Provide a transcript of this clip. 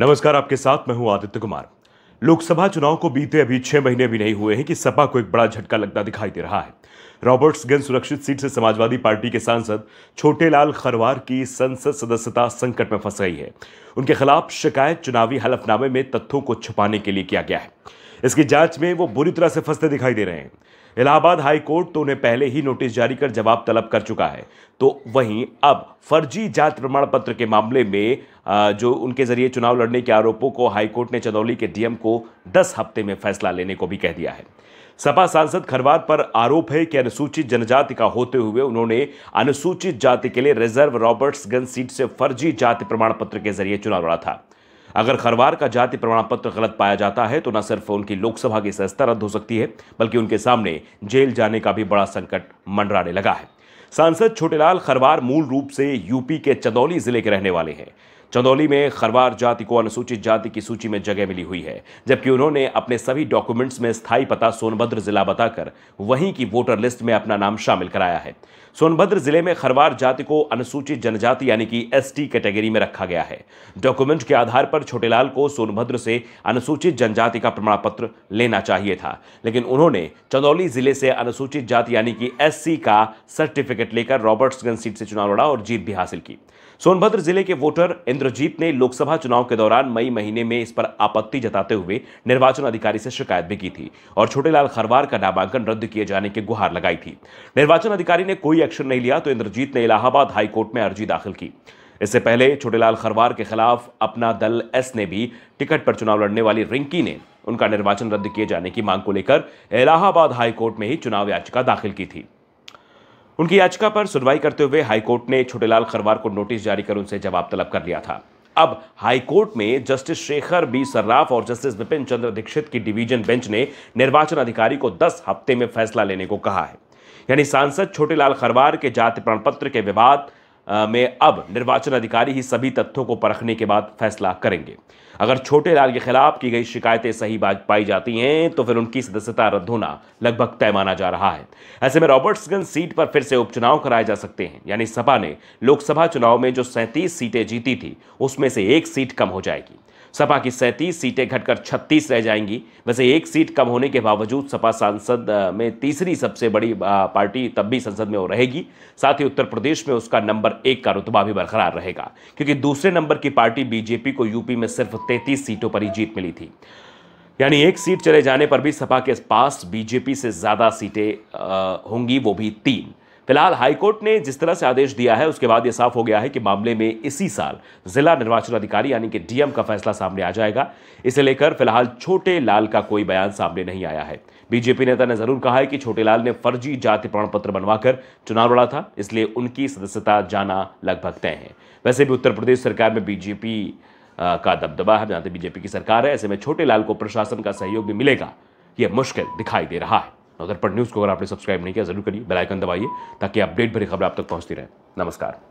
नमस्कार आपके साथ मैं हूं आदित्य कुमार लोकसभा चुनाव को बीते अभी छह महीने भी नहीं हुए हैं कि सपा को एक बड़ा झटका लगता दिखाई दे रहा है रॉबर्ट्सगंज सुरक्षित सीट से समाजवादी पार्टी के सांसद छोटेलाल खरवार की संसद सदस्यता संकट में फंस गई है उनके खिलाफ शिकायत चुनावी हलफनामे में तथ्यों को छुपाने के लिए किया गया है इसकी जांच में वो बुरी तरह से फंसते दिखाई दे रहे हैं इलाहाबाद हाई कोर्ट तो उन्हें पहले ही नोटिस जारी कर जवाब तलब कर चुका है तो वहीं अब फर्जी जात प्रमाण पत्र के मामले में जो उनके जरिए चुनाव लड़ने के आरोपों को हाईकोर्ट ने चंदौली के डीएम को दस हफ्ते में फैसला लेने को भी कह दिया है सपा सांसद खरवाद पर आरोप है कि अनुसूचित जनजाति का होते हुए उन्होंने अनुसूचित जाति के लिए रिजर्व रॉबर्ट्सगंज सीट से फर्जी जाति प्रमाण पत्र के जरिए चुनाव लड़ा था अगर खरवार का जाति प्रमाण पत्र गलत पाया जाता है तो न सिर्फ उनकी लोकसभा की सदस्यता रद्द हो सकती है बल्कि उनके सामने जेल जाने का भी बड़ा संकट मंडराने लगा है सांसद छोटेलाल खरवार मूल रूप से यूपी के चंदौली जिले के रहने वाले हैं चंदौली में खरवार जाति को अनुसूचित जाति की सूची में जगह मिली हुई है जबकि उन्होंने अपने सभी डॉक्यूमेंट्स में स्थायी पता सोनभद्र जिला बताकर वहीं की वोटर लिस्ट में अपना नाम शामिल कराया है सोनभद्र जिले में खरवार जाति को अनुसूचित जनजाति यानी कि एसटी कैटेगरी में रखा गया है डॉक्यूमेंट के आधार पर छोटेलाल को सोनभद्र से अनुसूचित जनजाति का प्रमाण पत्र लेना चाहिए था लेकिन उन्होंने चंदौली जिले से अनुसूचित जाति यानी कि एस का सर्टिफिकेट टिकट लेकर रॉबर्ट्सगंज सीट से चुनाव लड़ा और जीत भी हासिल की सोनभद्र जिले के वोटर इंद्रजीत ने लोकसभा चुनाव के दौरान मई महीने में इस पर आपत्ति जताते हुए निर्वाचन अधिकारी से शिकायत भी की थी और छोटेलाल खरवार का नामांकन रद्द किए जाने की गुहार लगाई थी निर्वाचन अधिकारी ने कोई एक्शन नहीं लिया तो इंद्रजीत ने इलाहाबाद हाईकोर्ट में अर्जी दाखिल की इससे पहले छोटेलाल खरवार के खिलाफ अपना दल एस ने भी टिकट पर चुनाव लड़ने वाली रिंकी ने उनका निर्वाचन रद्द किए जाने की मांग को लेकर इलाहाबाद हाईकोर्ट में ही चुनाव याचिका दाखिल की थी उनकी याचिका पर सुनवाई करते हुए हाईकोर्ट ने छोटेलाल खरवार को नोटिस जारी कर उनसे जवाब तलब कर लिया था अब हाईकोर्ट में जस्टिस शेखर बी सर्राफ और जस्टिस विपिन चंद्र दीक्षित की डिवीजन बेंच ने निर्वाचन अधिकारी को 10 हफ्ते में फैसला लेने को कहा है यानी सांसद छोटेलाल खरवार के जाति प्रमाण पत्र के विवाद में अब निर्वाचन अधिकारी ही सभी तथ्यों को परखने के बाद फैसला करेंगे अगर छोटे लाल के खिलाफ की गई शिकायतें सही पाई जाती हैं तो फिर उनकी सदस्यता रद्द होना लगभग तय माना जा रहा है ऐसे में रॉबर्ट्सगंज सीट पर फिर से उपचुनाव कराए जा सकते हैं यानी सपा ने लोकसभा चुनाव में जो सैंतीस सीटें जीती थी उसमें से एक सीट कम हो जाएगी सपा की सैंतीस सीटें घटकर छत्तीस रह जाएंगी वैसे एक सीट कम होने के बावजूद सपा सांसद में तीसरी सबसे बड़ी पार्टी तब भी संसद में वो रहेगी साथ ही उत्तर प्रदेश में उसका नंबर एक का रुतबा भी बरकरार रहेगा क्योंकि दूसरे नंबर की पार्टी बीजेपी को यूपी में सिर्फ तैंतीस सीटों पर ही जीत मिली थी यानी एक सीट चले जाने पर भी सपा के पास बीजेपी से ज़्यादा सीटें होंगी वो भी तीन फिलहाल हाईकोर्ट ने जिस तरह से आदेश दिया है उसके बाद यह साफ हो गया है कि मामले में इसी साल जिला निर्वाचन अधिकारी यानी कि डीएम का फैसला सामने आ जाएगा इसे लेकर फिलहाल छोटे लाल का कोई बयान सामने नहीं आया है बीजेपी नेता ने जरूर कहा है कि छोटे लाल ने फर्जी जाति प्रमाण पत्र बनवाकर चुनाव लड़ा था इसलिए उनकी सदस्यता जाना लगभग तय है वैसे भी उत्तर प्रदेश सरकार में बीजेपी का दबदबा है जहां बीजेपी की सरकार है ऐसे में छोटे लाल को प्रशासन का सहयोग भी मिलेगा यह मुश्किल दिखाई दे रहा है पर न्यूज़ को अगर आपने सब्सक्राइब नहीं किया जरूर करिए बेलाइकन दबाइए ताकि अपडेट भरी खबर आप तक पहुँचती रहे नमस्कार